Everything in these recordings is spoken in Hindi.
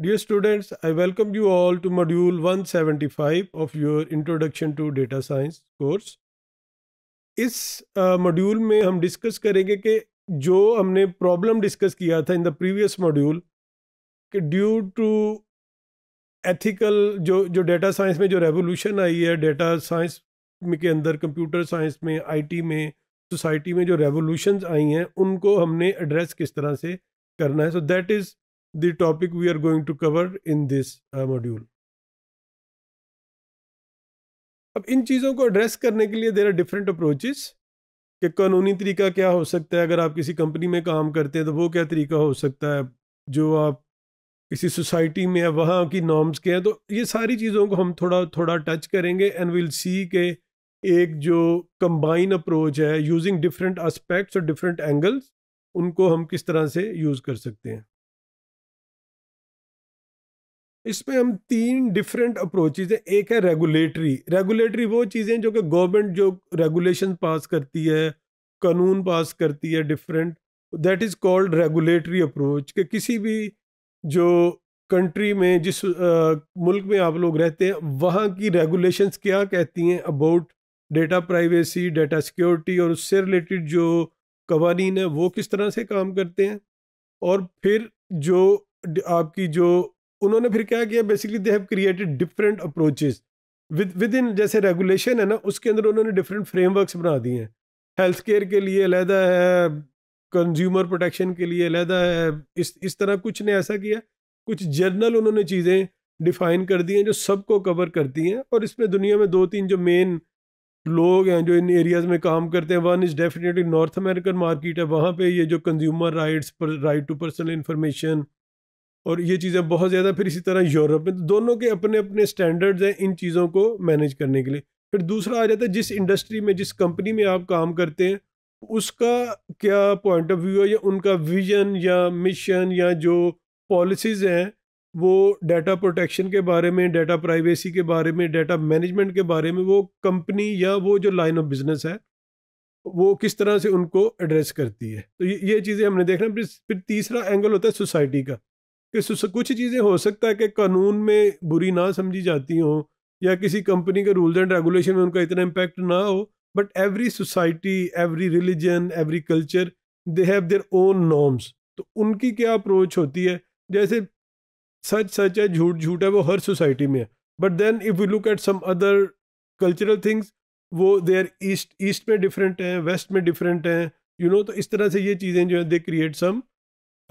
Dear students, I welcome you all to module 175 of your introduction to Data science course इस मॉड्यूल uh, में हम डिस्कस करेंगे कि जो हमने प्रॉब्लम डिस्कस किया था इन द प्रीवियस मॉड्यूल कि ड्यू टू एथिकल जो जो डेटा साइंस में जो रेवोल्यूशन आई है डेटा साइंस के अंदर कंप्यूटर साइंस में आईटी में सोसाइटी में जो रेवोल्यूशन आई हैं उनको हमने एड्रेस किस तरह से करना है so that is the topic we are going to cover in this uh, module. अब इन चीज़ों को एड्रेस करने के लिए देर आर डिफरेंट अप्रोचेस कि कानूनी तरीका क्या हो सकता है अगर आप किसी कंपनी में काम करते हैं तो वो क्या तरीका हो सकता है जो आप किसी सोसाइटी में है वहाँ की नॉर्म्स के हैं तो ये सारी चीज़ों को हम थोड़ा थोड़ा टच करेंगे एंड विल सी के एक जो कंबाइन अप्रोच है यूजिंग डिफरेंट एस्पेक्ट्स और डिफरेंट एंगल्स उनको हम किस तरह से यूज़ कर सकते हैं इसमें हम तीन डिफरेंट अप्रोचेज हैं एक है रेगुलेटरी रेगुलेटरी वो चीज़ें जो कि गवर्नमेंट जो रेगुलेशन पास करती है कानून पास करती है different that is called regulatory approach कि किसी भी जो कंट्री में जिस आ, मुल्क में आप लोग रहते हैं वहाँ की रेगुलेशंस क्या कहती हैं about data privacy data security और उससे रिलेटेड जो कवानीन है वो किस तरह से काम करते हैं और फिर जो आपकी जो उन्होंने फिर क्या किया basically they have created different approaches with with in जैसे रेगुलेशन है ना उसके अंदर उन्होंने डिफरेंट फ्रेमवर्क्स बना दिए हैं हेल्थ केयर के लिए अलहदा है कंज्यूमर प्रोटेक्शन के लिए अलहदा है इस इस तरह कुछ ने ऐसा किया कुछ जर्नल उन्होंने चीज़ें डिफाइन कर दी हैं जो सबको कवर करती हैं और इसमें दुनिया में दो तीन जो मेन लोग हैं जो इन एरियाज़ में काम करते हैं one is definitely North American market है वहाँ पे ये जो कंज्यूमर राइट्स पर राइट टू पर्सनल इन्फॉर्मेशन और ये चीज़ें बहुत ज़्यादा फिर इसी तरह यूरोप में तो दोनों के अपने अपने स्टैंडर्ड्स हैं इन चीज़ों को मैनेज करने के लिए फिर दूसरा आ जाता है जिस इंडस्ट्री में जिस कंपनी में आप काम करते हैं उसका क्या पॉइंट ऑफ व्यू है या उनका विजन या मिशन या जो पॉलिसीज़ हैं वो डाटा प्रोटेक्शन के बारे में डाटा प्राइवेसी के बारे में डाटा मैनेजमेंट के बारे में वो कंपनी या वो जो लाइन ऑफ बिजनेस है वो किस तरह से उनको एड्रेस करती है तो ये, ये चीज़ें हमने देखना फिर फिर तीसरा एंगल होता है सोसाइटी का कि कुछ चीज़ें हो सकता है कि कानून में बुरी ना समझी जाती हों या किसी कंपनी के रूल्स एंड रेगुलेशन में उनका इतना इम्पैक्ट ना हो but every society every religion every culture they have their own norms तो उनकी क्या अप्रोच होती है जैसे सच सच है झूठ झूठ है वो हर सोसाइटी में है but then if you look at some other cultural things वो देयर ईस्ट ईस्ट में डिफरेंट हैं वेस्ट में डिफरेंट हैं यू नो तो इस तरह से ये चीज़ें जो है दे क्रिएट सम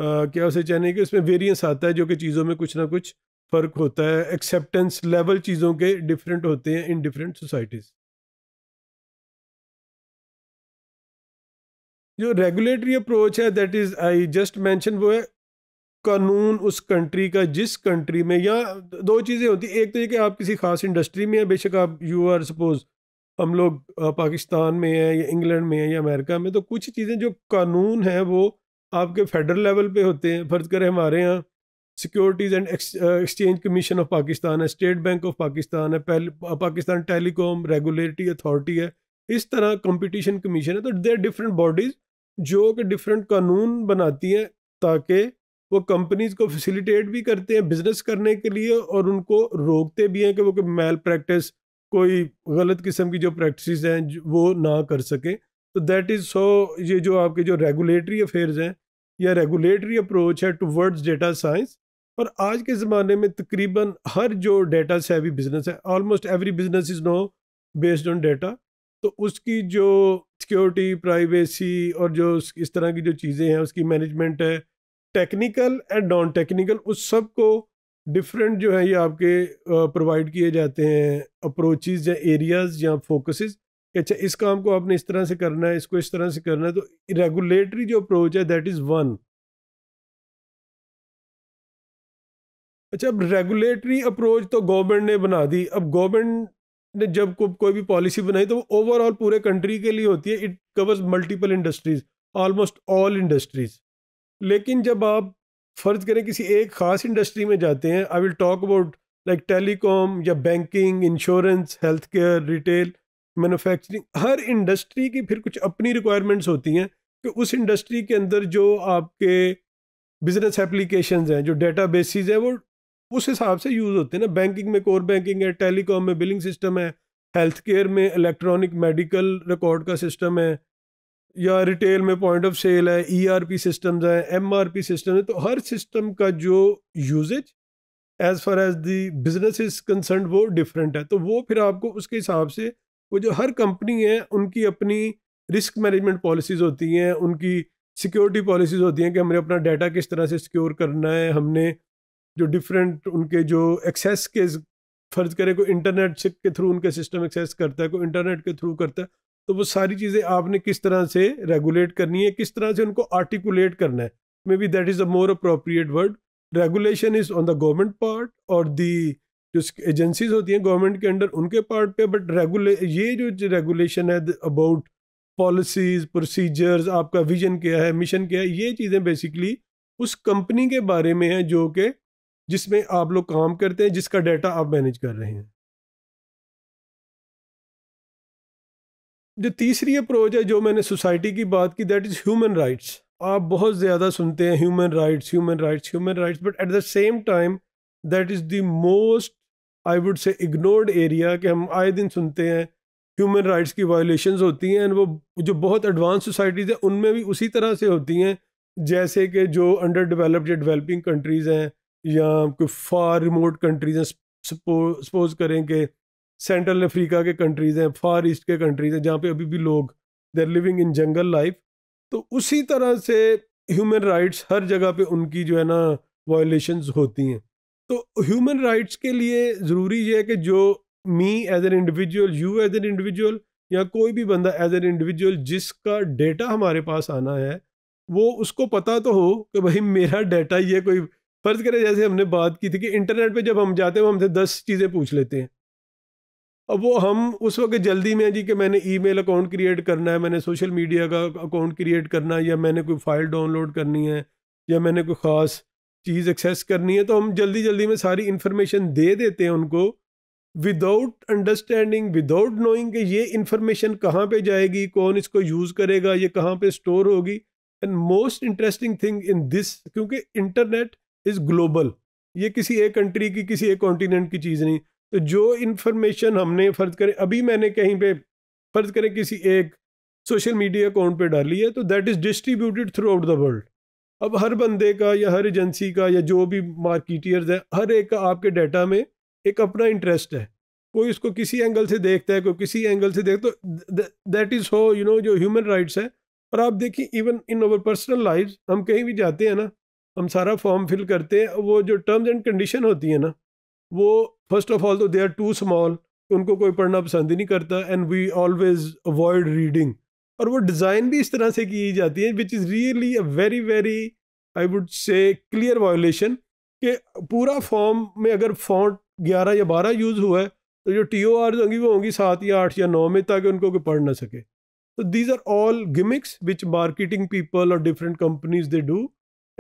क्या उसे चाहिए कि उसमें वेरियंस आता है जो कि चीज़ों में कुछ ना कुछ फ़र्क होता है एक्सेप्टेंस लेवल चीज़ों के डिफरेंट होते हैं इन डिफरेंट सोसाइटीज़ जो रेगुलेटरी अप्रोच है that is I just mention वो है कानून उस कंट्री का जिस कंट्री में या दो चीज़ें होती एक तो ये कि आप किसी खास इंडस्ट्री में हैं बेशक आप यू आर सपोज हम लोग पाकिस्तान में हैं या इंग्लैंड में हैं या अमेरिका में तो कुछ चीज़ें जो कानून हैं वो आपके फेडरल लेवल पे होते हैं फर्ज करें हमारे यहाँ Securities and Exchange Commission of Pakistan है स्टेट बैंक ऑफ पाकिस्तान है पहले पाकिस्तान टेलीकॉम रेगुलेटरी अथॉरिटी है इस तरह कंपटीशन कमीशन है तो देर डिफरेंट बॉडीज़ जो कि डिफरेंट कानून बनाती हैं ताकि वो कंपनीज को फैसिलिटेट भी करते हैं बिजनेस करने के लिए और उनको रोकते भी हैं कि वो मैल प्रैक्टिस कोई गलत किस्म की जो प्रैक्टिस हैं वो ना कर सकें तो दैट इज़ सो ये जो आपके जो रेगुलेटरी अफेयर्स हैं या रेगुलेटरी अप्रोच है वर्ड्स डेटा साइंस और आज के ज़माने में तकरीबन हर जो डेटा से हैवी बिजनेस है almost every business is no based on data तो उसकी जो सिक्योरिटी प्राइवेसी और जो इस तरह की जो चीज़ें हैं उसकी मैनेजमेंट है टेक्निकल एंड नॉन टेक्निकल उस सब को डिफरेंट जो है ये आपके प्रोवाइड किए जाते हैं अप्रोचेज या एरियाज या फोकसेस कि अच्छा इस काम को आपने इस तरह से करना है इसको इस तरह से करना है तो रेगुलेटरी जो अप्रोच है दैट इज़ वन अच्छा अब रेगुलेटरी अप्रोच तो गवर्नमेंट ने बना दी अब गवर्नमेंट ने जब को, कोई भी पॉलिसी बनाई तो वो ओवरऑल पूरे कंट्री के लिए होती है it covers multiple industries almost all industries लेकिन जब आप फ़र्ज़ करें किसी एक ख़ास इंडस्ट्री में जाते हैं I will talk about like telecom या banking insurance health care retail manufacturing हर इंडस्ट्री की फिर कुछ अपनी रिक्वायरमेंट्स होती हैं कि उस इंडस्ट्री के अंदर जो आपके बिजनेस एप्लीकेशन हैं जो डेटा बेसिस हैं वो उस हिसाब से यूज़ होते हैं ना बैंकिंग में कोर बैंकिंग है टेलीकॉम में बिलिंग सिस्टम है हेल्थ केयर में इलेक्ट्रॉनिक मेडिकल रिकॉर्ड का सिस्टम है या रिटेल में पॉइंट ऑफ सेल है ईआरपी e सिस्टम्स हैं एमआरपी सिस्टम है तो हर सिस्टम का जो usage as far as the business is concern वो डिफरेंट है तो वो फिर आपको उसके हिसाब से वो जो हर कंपनी है उनकी अपनी रिस्क मैनेजमेंट पॉलिसीज़ होती हैं उनकी सिक्योरिटी पॉलिसीज़ होती हैं कि हमने अपना डाटा किस तरह से सिक्योर करना है हमने जो डिफरेंट उनके जो एक्सेस के फ़र्ज करें कोई इंटरनेट के थ्रू उनके सिस्टम एक्सेस करता है कोई इंटरनेट के थ्रू करता है तो वो सारी चीज़ें आपने किस तरह से रेगुलेट करनी है किस तरह से उनको आर्टिकुलेट करना है maybe that is a more appropriate word regulation is on the government part और दी जो एजेंसीज होती हैं गवर्नमेंट के अंडर उनके पार्ट पे बट रेगुले ये जो रेगुलेशन है अबाउट पॉलिसीज प्रोसीजर्स आपका विजन क्या है मिशन क्या है ये चीज़ें बेसिकली उस कंपनी के बारे में है जो कि जिसमें आप लोग काम करते हैं जिसका डाटा आप मैनेज कर रहे हैं जो तीसरी अप्रोच है जो मैंने सोसाइटी की बात की दैट इज़ ह्यूमन राइट्स आप बहुत ज़्यादा सुनते हैं human rights human rights human rights but at the same time that is the most I would say ignored area कि हम आए दिन सुनते हैं ह्यूमन राइट्स की वायलेशन होती हैं एंड वो जो बहुत एडवांस सोसाइटीज़ हैं उनमें भी उसी तरह से होती हैं जैसे कि जो अंडर डेवलप्ड या डेवलपिंग कंट्रीज़ हैं या कोई फार रिमोट कंट्रीज़ हैं सपोज करें कि सेंट्रल अफ्रीका के कंट्रीज़ हैं फार ईस्ट के कंट्रीज़ हैं जहाँ पे अभी भी लोग देर लिविंग इन जंगल लाइफ तो उसी तरह से ह्यूमन राइट्स हर जगह पे उनकी जो है ना वायलेशंस होती हैं तो ह्यूमन राइट्स के लिए ज़रूरी यह है कि जो me as an individual you as an individual या कोई भी बंदा एज एन इंडिविजुअल जिसका डेटा हमारे पास आना है वो उसको पता तो हो कि भाई मेरा डेटा ये कोई फ़र्ज़ करें जैसे हमने बात की थी कि इंटरनेट पे जब हम जाते हैं वो हमसे दस चीज़ें पूछ लेते हैं अब वो हम उस वक्त जल्दी में जी कि मैंने ईमेल अकाउंट क्रिएट करना है मैंने सोशल मीडिया का अकाउंट क्रिएट करना है या मैंने कोई फ़ाइल डाउनलोड करनी है या मैंने कोई ख़ास चीज़ एक्सेस करनी है तो हम जल्दी जल्दी में सारी इन्फॉर्मेशन दे देते हैं उनको विदाउट अंडरस्टैंडिंग विदाउट नोइंग कि ये इन्फॉर्मेशन कहाँ पे जाएगी कौन इसको यूज़ करेगा ये कहाँ पे स्टोर होगी and most interesting thing in this क्योंकि इंटरनेट इज़ ग्लोबल ये किसी एक कंट्री की किसी एक कॉन्टीनेंट की चीज़ नहीं तो जो इन्फॉर्मेशन हमने फ़र्ज करें अभी मैंने कहीं पर फ़र्ज करें किसी एक सोशल मीडिया अकाउंट पर डाली है तो that is distributed throughout the world अब हर बंदे का या हर एजेंसी का या जो भी मार्किटियर्स है हर एक का आपके डाटा में एक अपना इंटरेस्ट है कोई उसको किसी एंगल से देखता है कोई किसी एंगल से देखता तो दैट इज़ हो यू नो जो ह्यूमन राइट्स है और आप देखिए even in our personal life हम कहीं भी जाते हैं ना हम सारा फॉर्म फिल करते हैं वो जो टर्म्स एंड कंडीशन होती है ना वो फर्स्ट ऑफ ऑल तो दे आर टू स्मॉल उनको कोई पढ़ना पसंद ही नहीं करता and we always avoid reading और वो डिज़ाइन भी इस तरह से की जाती है which is really a very very I would say clear violation कि पूरा फॉर्म में अगर फॉन्ट ग्यारह या बारह यूज़ हुआ है तो जो टी ओ आर होंगी वो होंगी सात या आठ या नौ में ताकि उनको कोई पढ़ ना सके तो these are all gimmicks which marketing people और different companies they do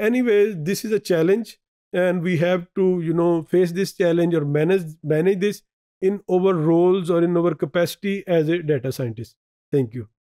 anyways this is a challenge and we have to you know face this challenge और manage manage this in our roles और in our capacity as a data scientist thank you